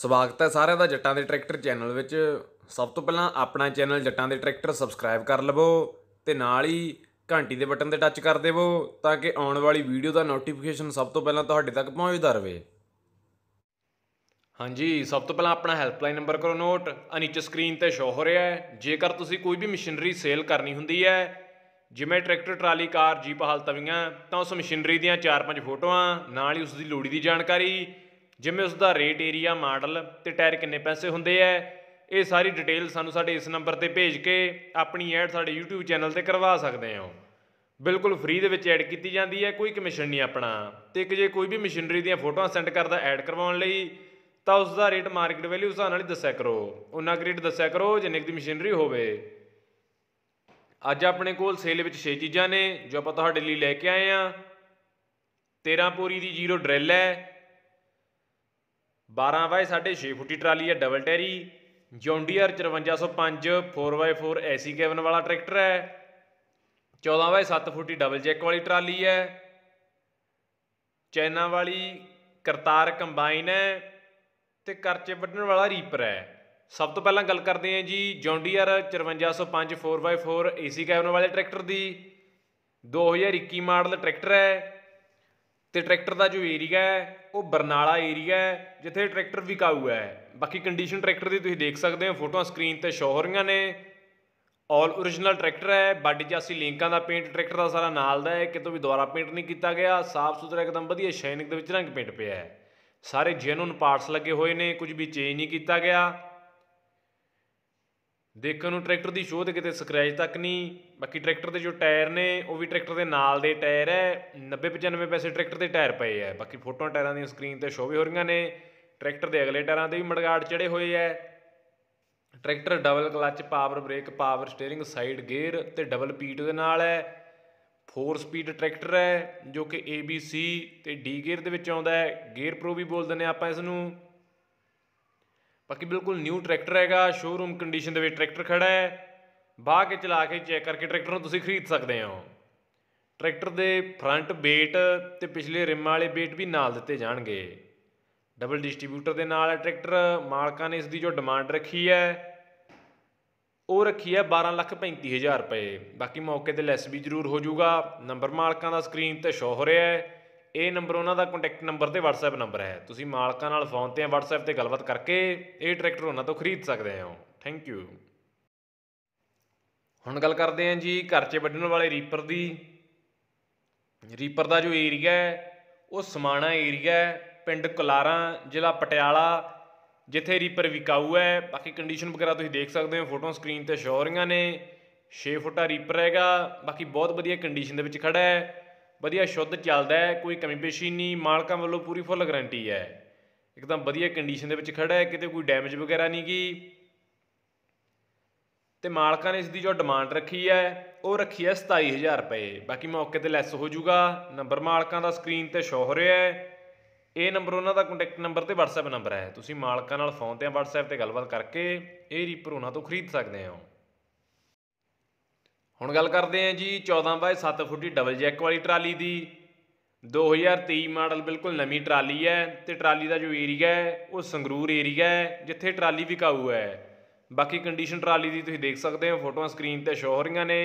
ਸਵਾਗਤ ਹੈ ਸਾਰਿਆਂ ਦਾ ਜੱਟਾਂ ਦੇ ਟਰੈਕਟਰ ਚੈਨਲ ਵਿੱਚ ਸਭ ਤੋਂ ਪਹਿਲਾਂ ਆਪਣਾ ਚੈਨਲ ਜੱਟਾਂ ਦੇ ਟਰੈਕਟਰ ਸਬਸਕ੍ਰਾਈਬ ਕਰ ਲਵੋ ਤੇ ਨਾਲ ਹੀ ਘੰਟੀ ਦੇ ਬਟਨ ਤੇ ਟੱਚ ਕਰ ਦੇਵੋ ਤਾਂ ਕਿ ਆਉਣ ਵਾਲੀ ਵੀਡੀਓ ਦਾ ਨੋਟੀਫਿਕੇਸ਼ਨ ਸਭ ਤੋਂ ਪਹਿਲਾਂ ਤੁਹਾਡੇ ਤੱਕ ਪਹੁੰਚਦਾ ਰਹੇ ਹਾਂਜੀ ਸਭ ਤੋਂ ਪਹਿਲਾਂ ਆਪਣਾ ਹੈਲਪਲਾਈਨ ਨੰਬਰ ਕਰੋ ਨੋਟ ਆ ਨੀਚੇ ਸਕਰੀਨ ਤੇ ਸ਼ੋ ਹੋ ਰਿਹਾ ਹੈ ਜੇਕਰ ਤੁਸੀਂ ਕੋਈ ਵੀ ਮਸ਼ੀਨਰੀ ਸੇਲ ਕਰਨੀ ਹੁੰਦੀ ਹੈ ਜਿਵੇਂ ਟਰੈਕਟਰ ਟਰਾਲੀ ਕਾਰ ਜੀਪ ਹਾਲ ਤਵੀਆਂ ਤਾਂ ਉਸ ਮਸ਼ੀਨਰੀ ਦੀਆਂ 4-5 ਫੋਟੋਆਂ ਨਾਲ ਹੀ ਉਸ ਦੀ ਲੋੜੀ ਦੀ ਜਾਣਕਾਰੀ ਜਿਵੇਂ ਉਸ ਦਾ ਰੇਟ ਏਰੀਆ ਮਾਡਲ ਤੇ ਟਾਇਰ ਕਿੰਨੇ ਪੈਸੇ ਹੁੰਦੇ ਐ ਇਹ ਸਾਰੀ ਡਿਟੇਲ ਸਾਨੂੰ ਸਾਡੇ ਇਸ ਨੰਬਰ ਤੇ ਭੇਜ ਕੇ ਆਪਣੀ ਐਡ ਸਾਡੇ YouTube ਚੈਨਲ ਤੇ ਕਰਵਾ ਸਕਦੇ ਹੋ ਬਿਲਕੁਲ ਫ੍ਰੀ ਦੇ ਵਿੱਚ ਐਡ ਕੀਤੀ ਜਾਂਦੀ ਹੈ ਕੋਈ ਕਮਿਸ਼ਨ ਨਹੀਂ ਆਪਣਾ ਤੇ ਕਿ ਜੇ ਕੋਈ ਵੀ ਮਸ਼ੀਨਰੀ ਦੀਆਂ ਫੋਟੋਆਂ ਸੈਂਡ ਕਰਦਾ ਐਡ ਕਰਵਾਉਣ ਲਈ ਤਾਂ ਉਸ ਦਾ ਰੇਟ ਮਾਰਕੀਟ ਵੈਲਿਊ ਉਸ ਨਾਲ ਹੀ ਦੱਸਿਆ ਕਰੋ ਉਹਨਾਂ ਰੇਟ ਦੱਸਿਆ ਕਰੋ ਜਿੰਨੇ ਦੀ ਮਸ਼ੀਨਰੀ ਹੋਵੇ ਅੱਜ ਆਪਣੇ ਕੋਲ ਸੇਲ ਵਿੱਚ 6 ਚੀਜ਼ਾਂ ਨੇ ਜੋ ਆਪਾਂ ਤੁਹਾਡੇ ਲਈ ਲੈ ਕੇ ਆਏ ਆ 13 ਪੂਰੀ ਦੀ ਜ਼ੀਰੋ ਡਰਿੱਲ ਹੈ 12x6.5 ਫੁੱਟੀ ਟਰਾਲੀ ਹੈ ਡਬਲ ਟੈਰੀ ਜੌਂਡੀਅਰ 5405 4x4 ਐਸੀ ਕੈਬਨ ਵਾਲਾ ਟਰੈਕਟਰ ਹੈ 14x7 ਫੁੱਟੀ ਡਬਲ ਜੈਕ ਵਾਲੀ ਟਰਾਲੀ ਹੈ ਚੈਨਾ ਵਾਲੀ ਕਰਤਾਰ ਕੰਬਾਈਨ ਹੈ ਤੇ ਕਰਚੇ ਵੱਢਣ ਵਾਲਾ ਰੀਪਰ ਹੈ ਸਭ ਤੋਂ ਪਹਿਲਾਂ ਗੱਲ ਕਰਦੇ ਹਾਂ ਜੀ ਜੌਂਡੀਅਰ 5405 4x4 ਏਸੀ ਕੈਬਨ ਵਾਲੇ ਟਰੈਕਟਰ ਦੀ 2021 ਮਾਡਲ ਟਰੈਕਟਰ ਹੈ ਤੇ ਟਰੈਕਟਰ ਦਾ ਜੋ ਏਰੀਆ ਹੈ ਉਹ ਬਰਨਾਲਾ ਏਰੀਆ ਹੈ ਜਿੱਥੇ ਟਰੈਕਟਰ ਵਿਕਾਊ ਹੈ ਬਾਕੀ ਕੰਡੀਸ਼ਨ ਟਰੈਕਟਰ ਦੀ ਤੁਸੀਂ ਦੇਖ ਸਕਦੇ ਹੋ ਫੋਟੋਆਂ ਸਕਰੀਨ ਤੇ ਸ਼ੋ ਹੋ ਰਹੀਆਂ ਨੇ ਆਲ origignal ਟਰੈਕਟਰ ਹੈ ਬਾਡੀ ਜਾਸੀ ਲਿੰਕਾਂ ਦਾ ਪੇਂਟ ਟਰੈਕਟਰ ਦਾ ਸਾਰਾ ਨਾਲ ਦਾ ਹੈ ਕਿਤੋਂ ਵੀ ਦੁਬਾਰਾ ਪੇਂਟ ਨਹੀਂ ਕੀਤਾ ਗਿਆ ਸਾਫ਼ ਸੁਥਰਾ ਇੱਕਦਮ ਵਧੀਆ ਸ਼ਾਈਨਿੰਗ ਦੇ ਵਿੱਚ ਰੰਗ ਪੇਂਟ ਪਿਆ ਹੈ ਸਾਰੇ ਜੈਨੂਨ ਪਾਰਟਸ ਲੱਗੇ ਹੋਏ ਨੇ ਕੁਝ ਵੀ ਚੇਂਜ ਨਹੀਂ ਕੀਤਾ ਗਿਆ ਦੇਖਣ ਨੂੰ ਟਰੈਕਟਰ ਦੀ ਸ਼ੋਅ ਤੇ ਕਿਤੇ ਸਕ੍ਰੈਚ ਤੱਕ ਨਹੀਂ ਬਾਕੀ ਟਰੈਕਟਰ ਦੇ ਜੋ ਟਾਇਰ ਨੇ ਉਹ ਵੀ ਟਰੈਕਟਰ ਦੇ ਨਾਲ ਦੇ ਟਾਇਰ ਹੈ 90 95 ਪੈਸੇ ਟਰੈਕਟਰ ਦੇ ਟਾਇਰ ਪਏ ਆ ਬਾਕੀ ਫੋਟੋਆਂ ਟਾਇਰਾਂ ਦੀਆਂ ਸਕਰੀਨ ਤੇ ਸ਼ੋਅ ਵੀ ਹੋ ਰਹੀਆਂ ਨੇ ਟਰੈਕਟਰ ਦੇ ਅਗਲੇ ਟਾਇਰਾਂ ਦੇ ਵੀ ਮੜਗਾੜ ਚੜੇ ਹੋਏ ਆ tractor double clutch power brake power steering side gear ਤੇ ਡਬਲ ਪੀਟ ਦੇ ਨਾਲ ਹੈ 4 ਸਪੀਡ ਟਰੈਕਟਰ ਹੈ ਜੋ ਕਿ ABC ਤੇ D ਗੇਅਰ ਦੇ ਵਿੱਚ ਆਉਂਦਾ ਹੈ ਗੇਅਰ ਪ੍ਰੋ ਵੀ ਬੋਲਦੇ ਨੇ ਆਪਾਂ ਇਸ ਨੂੰ ਬਾਕੀ ਬਿਲਕੁਲ ਨਿਊ ਟਰੈਕਟਰ ਹੈਗਾ ਸ਼ੋਰੂਮ ਕੰਡੀਸ਼ਨ ਦੇ ਵਿੱਚ ਟਰੈਕਟਰ ਖੜਾ ਹੈ ਬਾਹ ਕੇ ਚਲਾ ਕੇ ਚੈੱਕ ਕਰਕੇ ਟਰੈਕਟਰ ਨੂੰ ਤੁਸੀਂ ਖਰੀਦ ਸਕਦੇ ਹੋ ਟਰੈਕਟਰ ਦੇ ਫਰੰਟ ਬੇਟ ਤੇ ਪਿਛਲੇ ਰਿਮ ਵਾਲੇ ਬੇਟ ਵੀ ਨਾਲ ਦਿੱਤੇ ਜਾਣਗੇ ਡਬਲ ਡਿਸਟ੍ਰੀਬਿਊਟਰ ਦੇ ਨਾਲ ਟਰੈਕਟਰ ਮਾਲਕਾਂ ਨੇ ਇਸ ਦੀ ਜੋ ਡਿਮਾਂਡ ਰੱਖੀ ਹੈ ਉਹ ਰੱਖੀ ਹੈ 12 ਲੱਖ ਹਜ਼ਾਰ ਰੁਪਏ ਬਾਕੀ ਮੌਕੇ ਤੇ ਲੈਸ ਵੀ ਜ਼ਰੂਰ ਹੋ ਜਾਊਗਾ ਨੰਬਰ ਮਾਲਕਾਂ ਦਾ ਸਕਰੀਨ ਤੇ ਸ਼ੋ ਹੋ ਰਿਹਾ ਹੈ ਇਹ ਨੰਬਰ ਉਹਨਾਂ ਦਾ ਕੰਟੈਕਟ ਨੰਬਰ ਤੇ WhatsApp ਨੰਬਰ ਹੈ ਤੁਸੀਂ ਮਾਲਕਾਂ ਨਾਲ ਫੋਨ ਤੇ WhatsApp ਤੇ ਗੱਲਬਾਤ ਕਰਕੇ ਇਹ ਟਰੈਕਟਰ ਉਹਨਾਂ ਤੋਂ ਖਰੀਦ ਸਕਦੇ ਹੋ ਥੈਂਕ ਯੂ ਹੁਣ ਗੱਲ ਕਰਦੇ ਹਾਂ ਜੀ ਘਰ 'ਚ ਵੱਢਣ ਵਾਲੇ ਰੀਪਰ ਦੀ ਰੀਪਰ ਦਾ ਜੋ ਏਰੀਆ ਹੈ ਉਹ ਸਮਾਣਾ ਏਰੀਆ ਹੈ ਪਿੰਡ ਕੁਲਾਰਾਂ ਜ਼ਿਲ੍ਹਾ ਪਟਿਆਲਾ ਜਿੱਥੇ ਰੀਪਰ ਵਿਕਾਊ ਹੈ ਬਾਕੀ ਕੰਡੀਸ਼ਨ ਵਗੈਰਾ ਤੁਸੀਂ ਦੇਖ ਸਕਦੇ ਹੋ ਫੋਟੋ ਸਕਰੀਨ ਤੇ ਸ਼ੋਰੀਆਂ ਨੇ 6 ਫੁੱਟਾ ਰੀਪਰ ਹੈਗਾ ਬਾਕੀ ਬਹੁਤ ਵਧੀਆ ਕੰਡੀਸ਼ਨ ਦੇ ਵਿੱਚ ਖੜਾ ਹੈ ਵਧੀਆ ਸ਼ੁੱਧ ਚੱਲਦਾ ਹੈ ਕੋਈ ਕਮੀ ਪੇਸ਼ੀ ਨਹੀਂ ਮਾਲਕਾਂ ਵੱਲੋਂ ਪੂਰੀ ਫੁੱਲ ਗਾਰੰਟੀ ਹੈ ਇੱਕਦਮ ਵਧੀਆ ਕੰਡੀਸ਼ਨ ਦੇ ਵਿੱਚ ਖੜਾ ਹੈ ਕਿਤੇ ਕੋਈ ਡੈਮੇਜ ਵਗੈਰਾ ਨਹੀਂ ਕੀ ਤੇ ਮਾਲਕਾਂ ਨੇ ਇਸ ਦੀ ਜੋ ਡਿਮਾਂਡ ਰੱਖੀ ਹੈ ਉਹ ਰੱਖੀ ਹੈ 27000 ਰੁਪਏ ਬਾਕੀ ਮੌਕੇ ਤੇ ਲੈਸ ਹੋ ਜਾਊਗਾ ਨੰਬਰ ਮਾਲਕਾਂ ਦਾ ਸਕਰੀਨ ਤੇ ਸ਼ੋ ਹੋ ਰਿਹਾ ਹੈ ਇਹ ਨੰਬਰ ਉਹਨਾਂ ਦਾ ਕੰਟੈਕਟ ਨੰਬਰ ਤੇ WhatsApp ਨੰਬਰ ਹੈ ਤੁਸੀਂ ਮਾਲਕਾਂ ਨਾਲ ਫੋਨ ਤੇ WhatsApp ਤੇ ਗੱਲਬਾਤ ਕਰਕੇ ਇਹ ਰੀਪਰ ਉਹਨਾਂ ਤੋਂ ਖਰੀਦ ਸਕਦੇ ਹੋ ਹੁਣ ਗੱਲ ਕਰਦੇ ਆਂ ਜੀ 14 ਬਾਏ 7 ਫੁੱਟੀ ਡਬਲ ਜੈਕ ਵਾਲੀ ਟਰਾਲੀ ਦੀ 2023 ਮਾਡਲ ਬਿਲਕੁਲ ਨਵੀਂ ਟਰਾਲੀ ਹੈ ਤੇ ਟਰਾਲੀ ਦਾ ਜੋ ਏਰੀਆ ਹੈ ਉਹ ਸੰਗਰੂਰ ਏਰੀਆ ਹੈ ਜਿੱਥੇ ਟਰਾਲੀ ਵਿਕਾਊ ਹੈ ਬਾਕੀ ਕੰਡੀਸ਼ਨ ਟਰਾਲੀ ਦੀ ਤੁਸੀਂ ਦੇਖ ਸਕਦੇ ਹੋ ਫੋਟੋਆਂ ਸਕਰੀਨ ਤੇ ਸ਼ੋ ਹੋ ਰਹੀਆਂ ਨੇ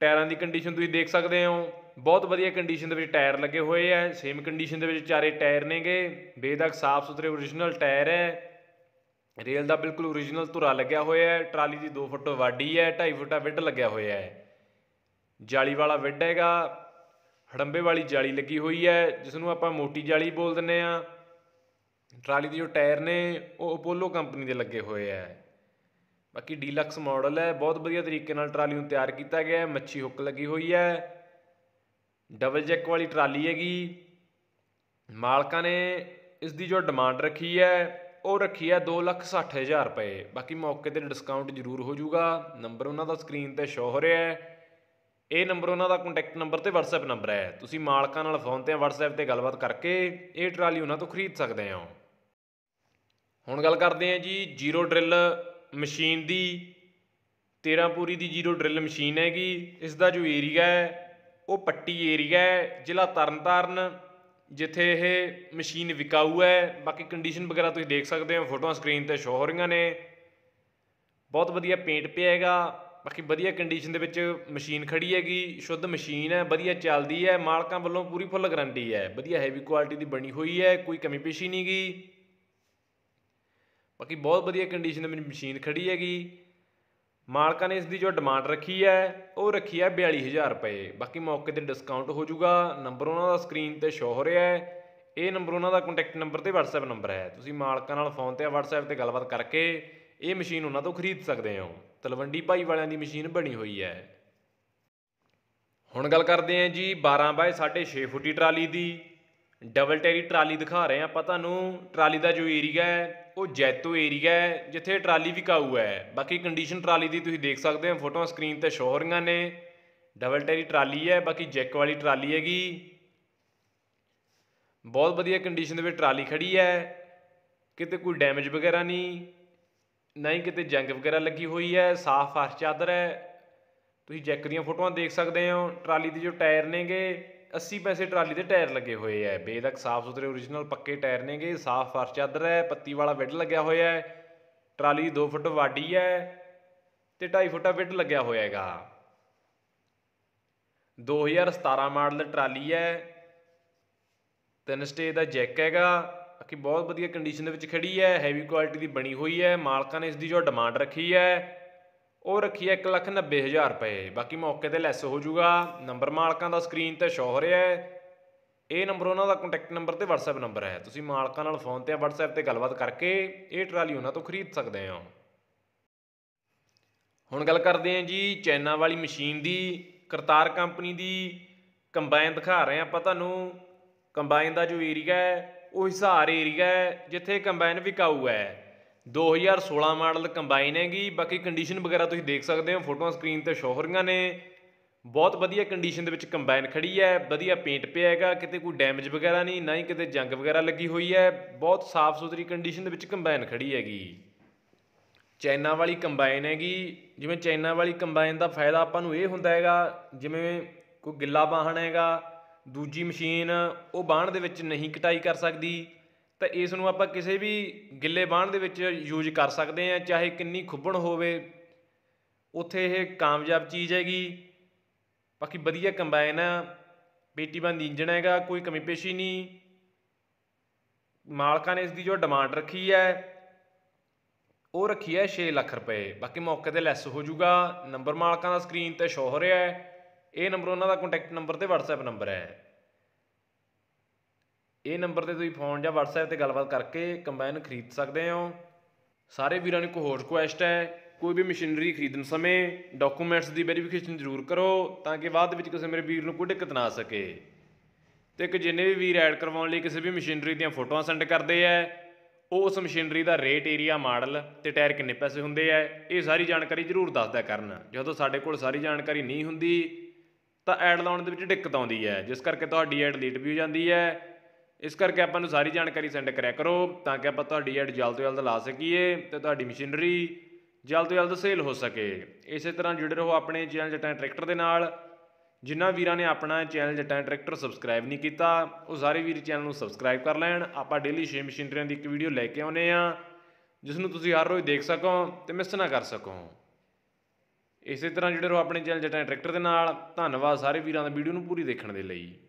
ਟਾਇਰਾਂ ਦੀ ਕੰਡੀਸ਼ਨ ਤੁਸੀਂ ਦੇਖ ਸਕਦੇ ਹੋ ਬਹੁਤ ਵਧੀਆ ਕੰਡੀਸ਼ਨ ਦੇ ਵਿੱਚ ਟਾਇਰ ਲੱਗੇ ਹੋਏ ਆ ਸੇਮ ਕੰਡੀਸ਼ਨ ਦੇ ਵਿੱਚ ਚਾਰੇ ਟਾਇਰ ਨੇਗੇ ਬੇਦਕ ਸਾਫ਼ ਸੁਥਰੇ origignal ਟਾਇਰ ਹੈ ਰੇਲ ਦਾ ਬਿਲਕੁਲ origignal ਧੁਰਾ ਲੱਗਿਆ ਹੋਇਆ ਹੈ ਟਰਾਲੀ ਦੀ 2 ਫੁੱਟ ਵਾਢੀ ਹੈ 2.5 ਫੁੱਟਾ ਵਿੱਡ ਲੱਗਿਆ ਹੋਇਆ ਹੈ ਜਾਲੀ ਵਾਲਾ ਵਿੱਡ ਹੈਗਾ ਹੜੰਬੇ ਵਾਲੀ ਜਾਲੀ ਲੱਗੀ ਹੋਈ ਹੈ ਜਿਸ ਨੂੰ ਆਪਾਂ ਮੋਟੀ ਜਾਲੀ ਬੋਲ ਦਿੰਨੇ ਆ ਟਰਾਲੀ ਦੇ ਜੋ ਟਾਇਰ ਨੇ ਉਹ ਅਪੋਲੋ ਕੰਪਨੀ ਦੇ ਲੱਗੇ ਹੋਏ ਆ ਬਾਕੀ ਡੀਲਕਸ ਮਾਡਲ ਹੈ ਬਹੁਤ ਵਧੀਆ ਤਰੀਕੇ ਨਾਲ ਟਰਾਲੀ ਨੂੰ ਤਿਆਰ ਕੀਤਾ ਗਿਆ ਹੈ ਮੱਛੀ ਹੁੱਕ ਲੱਗੀ ਹੋਈ ਹੈ ਡਬਲ ਜੈਕ ਵਾਲੀ ਟਰਾਲੀ ਹੈਗੀ ਮਾਲਕਾਂ ਨੇ ਇਸ ਦੀ ਜੋ ਡਿਮਾਂਡ ਰੱਖੀ ਹੈ ਉਹ ਰੱਖੀ ਹੈ 260000 ਰੁਪਏ ਬਾਕੀ ਮੌਕੇ ਤੇ ਡਿਸਕਾਊਂਟ ਜ਼ਰੂਰ ਹੋ ਜਾਊਗਾ ਨੰਬਰ ਉਹਨਾਂ ਦਾ ਸਕਰੀਨ ਤੇ ਸ਼ੋ ਹੋ ਰਿਹਾ ਹੈ ਇਹ ਨੰਬਰ ਉਹਨਾਂ ਦਾ ਕੰਟੈਕਟ ਨੰਬਰ ਤੇ WhatsApp ਨੰਬਰ ਹੈ ਤੁਸੀਂ ਮਾਲਕਾਂ ਨਾਲ ਫੋਨ ਤੇ WhatsApp ਤੇ ਗੱਲਬਾਤ ਕਰਕੇ ਇਹ ਟਰਾਲੀ ਉਹਨਾਂ ਤੋਂ ਖਰੀਦ ਸਕਦੇ ਹੋ ਹੁਣ ਗੱਲ ਕਰਦੇ ਹਾਂ ਜੀ ਜ਼ੀਰੋ ਡਰਿਲ ਮਸ਼ੀਨ ਦੀ 13 ਪੂਰੀ ਦੀ ਜ਼ੀਰੋ ਡਰਿਲ ਮਸ਼ੀਨ ਹੈਗੀ ਇਸ ਦਾ ਜੋ ਏਰੀਆ ਹੈ ਉਹ ਪੱਟੀ ਏਰੀਆ ਹੈ ਜ਼ਿਲ੍ਹਾ ਤਰਨਤਾਰਨ ਜਿੱਥੇ ਇਹ ਮਸ਼ੀਨ ਵਿਕਾਊ ਹੈ ਬਾਕੀ ਕੰਡੀਸ਼ਨ ਵਗੈਰਾ ਤੁਸੀਂ ਦੇਖ ਸਕਦੇ ਹੋ ਫੋਟੋਆਂ ਸਕਰੀਨ ਤੇ ਸ਼ੋ ਹੋ ਰਹੀਆਂ ਨੇ ਬਹੁਤ ਵਧੀਆ ਪੇਂਟ ਪਿਆ ਹੈਗਾ ਬਾਕੀ ਵਧੀਆ ਕੰਡੀਸ਼ਨ ਦੇ ਵਿੱਚ ਮਸ਼ੀਨ ਖੜੀ ਹੈਗੀ ਸ਼ੁੱਧ ਮਸ਼ੀਨ ਹੈ ਵਧੀਆ ਚੱਲਦੀ ਹੈ ਮਾਲਕਾਂ ਵੱਲੋਂ ਪੂਰੀ ਫੁੱਲ ਗਾਰੰਟੀ ਹੈ ਵਧੀਆ ਹੈਵੀ ਕੁਆਲਿਟੀ ਦੀ ਬਣੀ ਹੋਈ ਹੈ ਕੋਈ ਕਮੀ ਪੇਸ਼ੀ ਨਹੀਂ ਗਈ ਬਾਕੀ ਬਹੁਤ ਵਧੀਆ ਕੰਡੀਸ਼ਨ ਦੇ ਵਿੱਚ ਮਸ਼ੀਨ ਖੜੀ ਹੈਗੀ ਮਾਲਕਾਂ ਨੇ ਇਸ ਦੀ ਜੋ ਡਿਮਾਂਡ ਰੱਖੀ ਹੈ ਉਹ ਰੱਖੀ ਹੈ 42000 ਰੁਪਏ ਬਾਕੀ ਮੌਕੇ ਤੇ ਡਿਸਕਾਊਂਟ ਹੋ ਜਾਊਗਾ ਨੰਬਰ ਉਹਨਾਂ ਦਾ ਸਕਰੀਨ ਤੇ ਸ਼ੋ ਹੋ ਰਿਹਾ ਹੈ ਇਹ ਨੰਬਰ ਉਹਨਾਂ ਦਾ ਕੰਟੈਕਟ ਨੰਬਰ ਤੇ WhatsApp ਨੰਬਰ ਹੈ ਤੁਸੀਂ ਮਾਲਕਾਂ ਨਾਲ ਫੋਨ ਤੇ WhatsApp ਤੇ ਗੱਲਬਾਤ ਕਰਕੇ ਇਹ ਮਸ਼ੀਨ ਉਹਨਾਂ ਤੋਂ ਖਰੀਦ ਸਕਦੇ ਹੋ ਤਲਵੰਡੀ ਭਾਈ ਵਾਲਿਆਂ ਦੀ ਮਸ਼ੀਨ ਬਣੀ ਹੋਈ ਹੈ ਹੁਣ ਗੱਲ ਕਰਦੇ ਹਾਂ ਜੀ 12 ਬਾਏ 6.5 ਫੁੱਟੀ ਟਰਾਲੀ ਦੀ ਡਬਲ ਟੈਰੀ ਟਰਾਲੀ ਦਿਖਾ ਰਹੇ ਆ ਆਪਾਂ ਤੁਹਾਨੂੰ ਟਰਾਲੀ ਦਾ ਜੋ ਏਰੀਆ ਹੈ ਉਹ ਜੈਤੋ ਏਰੀਆ ਹੈ ਜਿੱਥੇ ਟਰਾਲੀ ਵਿਕਾਊ ਹੈ ਬਾਕੀ ਕੰਡੀਸ਼ਨ ਟਰਾਲੀ ਦੀ ਤੁਸੀਂ ਦੇਖ ਸਕਦੇ ਹੋ ਫੋਟੋਆਂ ਸਕਰੀਨ ਤੇ ਸ਼ੋ ਹੋ ਰਹੀਆਂ ਨੇ ਡਬਲ ਟੈਰੀ ਟਰਾਲੀ ਹੈ ਬਾਕੀ ਜੈਕ ਵਾਲੀ ਟਰਾਲੀ ਹੈਗੀ ਬਹੁਤ ਵਧੀਆ ਕੰਡੀਸ਼ਨ ਦੇ ਵਿੱਚ ਟਰਾਲੀ ਖੜੀ ਹੈ ਕਿਤੇ ਕੋਈ ਡੈਮੇਜ ਵਗੈਰਾ ਨਹੀਂ ਨਹੀਂ ਕਿਤੇ ਜੰਗ ਵਗੈਰਾ ਲੱਗੀ ਹੋਈ ਹੈ ਸਾਫ਼ ਫਰਸ਼ ਚਾਦਰ ਹੈ ਤੁਸੀਂ ਜੈਕ ਦੀਆਂ ਫੋਟੋਆਂ ਦੇਖ ਸਕਦੇ ਹੋ ਟਰਾਲੀ ਦੇ ਜੋ ਟਾਇਰ ਨੇਗੇ 80 ਪੈਸੇ ਟਰਾਲੀ ਦੇ ਟਾਇਰ ਲੱਗੇ ਹੋਏ ਐ ਬੇਦਕ ਸਾਫ ਸੁਥਰੇ origignal ਪੱਕੇ ਟਾਇਰ ਨੇਗੇ ਸਾਫ ਫਰਸ਼ ਚਾਦਰ ਐ ਪੱਤੀ ਵਾਲਾ ਵਿੱਡ ਲੱਗਿਆ ਹੋਇਆ ਐ ਟਰਾਲੀ 2 ਫੁੱਟ ਵਾਡੀ ਐ ਤੇ 2.5 ਫੁੱਟਾ ਵਿੱਡ ਲੱਗਿਆ ਹੋਇਆ ਹੈਗਾ 2017 ਮਾਡਲ ਟਰਾਲੀ ਐ ਤਿੰਨ ਸਟੇਜ ਦਾ ਜੈਕ ਹੈਗਾ ਕਿ ਬਹੁਤ ਵਧੀਆ ਕੰਡੀਸ਼ਨ ਦੇ ਵਿੱਚ ਖੜੀ ਹੈ ਹੈਵੀ ਕੁਆਲਿਟੀ ਦੀ ਬਣੀ ਹੋਈ ਹੈ ਮਾਲਕਾਂ ਨੇ ਇਸ ਦੀ ਜੋ ਡਿਮਾਂਡ ਰੱਖੀ ਹੈ ਉਹ ਰੱਖੀ ਹੈ 190000 ਰੁਪਏ ਬਾਕੀ ਮੌਕੇ ਤੇ ਲੈਸ ਹੋ ਜਾਊਗਾ ਨੰਬਰ ਮਾਲਕਾਂ ਦਾ ਸਕਰੀਨ ਤੇ ਸ਼ੋ ਹੋ ਰਿਹਾ ਹੈ ਇਹ ਨੰਬਰ ਉਹਨਾਂ ਦਾ ਕੰਟੈਕਟ ਨੰਬਰ ਤੇ WhatsApp ਨੰਬਰ ਹੈ ਤੁਸੀਂ ਮਾਲਕਾਂ ਨਾਲ ਫੋਨ ਤੇ WhatsApp ਤੇ ਗੱਲਬਾਤ ਕਰਕੇ ਇਹ ਟਰਾਲੀ ਉਹਨਾਂ ਤੋਂ ਖਰੀਦ ਸਕਦੇ ਹੋ ਹੁਣ ਗੱਲ ਕਰਦੇ ਹਾਂ ਜੀ ਚੈਨਾ ਵਾਲੀ ਮਸ਼ੀਨ ਦੀ ਕਰਤਾਰ ਕੰਪਨੀ ਦੀ ਕੰਬਾਈਨ ਦਿਖਾ ਰਹੇ ਆਪਾਂ ਤੁਹਾਨੂੰ ਕੰਬਾਈਨ ਦਾ ਜੋ ਏਰੀਆ ਹੈ ਉਹ ਹਿਸਾਰ ਏਰੀਆ ਹੈ ਜਿੱਥੇ ਕੰਬਾਈਨ ਵਿਕਾਊ ਹੈ 2016 ਮਾਡਲ ਕੰਬਾਈਨ ਹੈਗੀ ਬਾਕੀ ਕੰਡੀਸ਼ਨ ਵਗੈਰਾ ਤੁਸੀਂ ਦੇਖ ਸਕਦੇ ਹੋ ਫੋਟੋਆਂ ਸਕਰੀਨ ਤੇ ਸ਼ੋ ਹੋ ਰਹੀਆਂ ਨੇ ਬਹੁਤ ਵਧੀਆ ਕੰਡੀਸ਼ਨ ਦੇ ਵਿੱਚ ਕੰਬਾਈਨ ਖੜੀ ਹੈ ਵਧੀਆ ਪੇਂਟ ਪਿਆ ਹੈਗਾ ਕਿਤੇ ਕੋਈ ਡੈਮੇਜ ਵਗੈਰਾ ਨਹੀਂ ਨਾ ਹੀ ਕਿਤੇ ਜੰਗ ਵਗੈਰਾ ਲੱਗੀ ਹੋਈ ਹੈ ਬਹੁਤ ਸਾਫ਼ ਸੁਥਰੀ ਕੰਡੀਸ਼ਨ ਦੇ ਵਿੱਚ ਕੰਬਾਈਨ ਖੜੀ ਹੈਗੀ ਚਾਈਨਾ ਵਾਲੀ ਕੰਬਾਈਨ ਹੈਗੀ ਜਿਵੇਂ ਚਾਈਨਾ ਵਾਲੀ ਕੰਬਾਈਨ ਦਾ ਫਾਇਦਾ ਆਪਾਂ ਨੂੰ ਇਹ ਹੁੰਦਾ ਹੈਗਾ ਜਿਵੇਂ ਕੋਈ ਗਿੱਲਾ ਬਾਹਣ ਹੈਗਾ ਦੂਜੀ ਮਸ਼ੀਨ ਉਹ ਬਾਹਣ ਦੇ ਵਿੱਚ ਨਹੀਂ ਕਟਾਈ ਕਰ ਸਕਦੀ ਤਾਂ ਇਸ ਨੂੰ ਆਪਾਂ ਕਿਸੇ ਵੀ ਗਿੱਲੇ ਬਾਣ ਦੇ ਵਿੱਚ ਯੂਜ਼ ਕਰ ਸਕਦੇ ਹਾਂ ਚਾਹੇ ਕਿੰਨੀ ਖੁੱਬਣ ਹੋਵੇ ਉੱਥੇ ਇਹ ਕਾਮਯਾਬ ਚੀਜ਼ ਹੈਗੀ ਬਾਕੀ ਵਧੀਆ ਕੰਬਾਈਨ ਆ ਬੀਟੀ ਬੰਦ ਇੰਜਣ ਹੈਗਾ ਕੋਈ ਕਮੀ ਪੇਸ਼ੀ ਨਹੀਂ ਮਾਲਕਾਂ ਨੇ ਇਸ ਦੀ ਜੋ ਡਿਮਾਂਡ ਰੱਖੀ ਹੈ ਉਹ ਰੱਖੀ ਹੈ 6 ਲੱਖ ਰੁਪਏ ਬਾਕੀ ਮੌਕੇ ਤੇ ਲੈਸ ਹੋ ਜਾਊਗਾ ਨੰਬਰ ਮਾਲਕਾਂ ਦਾ ਸਕਰੀਨ ਤੇ ਸ਼ੋ ਹੋ ਰਿਹਾ ਹੈ ਇਹ ਨੰਬਰ ਉਹਨਾਂ ਦਾ ਕੰਟੈਕਟ ਨੰਬਰ ਤੇ WhatsApp ਨੰਬਰ ਹੈ ਇਹ ਨੰਬਰ ਤੇ ਤੁਸੀਂ ਫੋਨ ਜਾਂ WhatsApp ਤੇ ਗੱਲਬਾਤ ਕਰਕੇ ਕੰਬਾਈਨ ਖਰੀਦ ਸਕਦੇ ਹੋ ਸਾਰੇ ਵੀਰਾਂ ਨੂੰ ਇੱਕ ਹੋਰ ਰਿਕੁਐਸਟ ਹੈ ਕੋਈ ਵੀ ਮਸ਼ੀਨਰੀ ਖਰੀਦਣ ਸਮੇਂ ਡਾਕੂਮੈਂਟਸ ਦੀ ਵੈਰੀਫਿਕੇਸ਼ਨ ਜ਼ਰੂਰ ਕਰੋ ਤਾਂ ਕਿ ਬਾਅਦ ਵਿੱਚ ਕਿਸੇ ਮੇਰੇ ਵੀਰ ਨੂੰ ਕੋਈ ਦਿੱਕਤ ਨਾ ਆ ਸਕੇ ਤੇ ਕਿ ਜਿੰਨੇ ਵੀ ਵੀਰ ਐਡ ਕਰਵਾਉਣ ਲਈ ਕਿਸੇ ਵੀ ਮਸ਼ੀਨਰੀ ਦੀਆਂ ਫੋਟੋਆਂ ਸੈਂਡ ਕਰਦੇ ਆ ਉਹ ਉਸ ਮਸ਼ੀਨਰੀ ਦਾ ਰੇਟ ਏਰੀਆ ਮਾਡਲ ਤੇ ਟਾਇਰ ਕਿੰਨੇ ਪੈਸੇ ਹੁੰਦੇ ਆ ਇਹ ਸਾਰੀ ਜਾਣਕਾਰੀ ਜ਼ਰੂਰ ਦੱਸਦਾ ਕਰਨ ਜਦੋਂ ਸਾਡੇ ਕੋਲ ਸਾਰੀ ਜਾਣਕਾਰੀ ਨਹੀਂ ਹੁੰਦੀ ਤਾਂ ਐਡ ਲਾਉਣ ਦੇ ਵਿੱਚ ਦਿੱਕਤ ਆਉਂਦੀ ਹੈ ਜਿਸ ਕਰਕੇ ਤੁਹਾਡੀ ਐਡ ਡਿਲੀਟ ਵੀ ਹੋ ਜਾਂਦੀ ਹੈ ਇਸ ਕਰਕੇ ਆਪਾਂ ਨੂੰ ਸਾਰੀ ਜਾਣਕਾਰੀ ਸੈਂਡ ਕਰਿਆ ਕਰੋ ਤਾਂ ਕਿ ਆਪਾਂ ਤੁਹਾਡੀ ਐਡ ਜਲਦ ਤੋਂ ਜਲਦ ਲਾ ਸਕੀਏ ਤੇ ਤੁਹਾਡੀ ਮਸ਼ੀਨਰੀ ਜਲਦ ਤੋਂ ਜਲਦ ਸੇਲ ਹੋ ਸਕੇ ਇਸੇ ਤਰ੍ਹਾਂ ਜੁੜੇ ਰਹੋ ਆਪਣੇ ਚੈਨਲ ਜਟਾਂ ਟਰੈਕਟਰ ਦੇ ਨਾਲ ਜਿਨ੍ਹਾਂ ਵੀਰਾਂ ਨੇ ਆਪਣਾ ਚੈਨਲ ਜਟਾਂ ਟਰੈਕਟਰ ਸਬਸਕ੍ਰਾਈਬ ਨਹੀਂ ਕੀਤਾ ਉਹ ਸਾਰੇ ਵੀਰ ਚੈਨਲ ਨੂੰ ਸਬਸਕ੍ਰਾਈਬ ਕਰ ਲੈਣ ਆਪਾਂ ਡੇਲੀ 6 ਮਸ਼ੀਨਰੀਆਂ ਦੀ ਇੱਕ ਵੀਡੀਓ ਲੈ ਕੇ ਆਉਨੇ ਆ ਜਿਸ ਨੂੰ ਤੁਸੀਂ ਹਰ ਰੋਜ਼ ਦੇਖ ਸਕੋ ਤੇ ਮਿਸ ਨਾ ਕਰ ਸਕੋ ਇਸੇ ਤਰ੍ਹਾਂ ਜੁੜੇ ਰਹੋ ਆਪਣੇ ਚੈਨਲ ਜਟਾਂ ਟਰੈਕਟਰ ਦੇ ਨਾਲ ਧੰਨਵਾਦ ਸਾਰੇ ਵੀਰਾਂ ਦਾ ਵੀਡੀਓ ਨੂੰ ਪੂਰੀ ਦੇਖਣ ਦੇ ਲਈ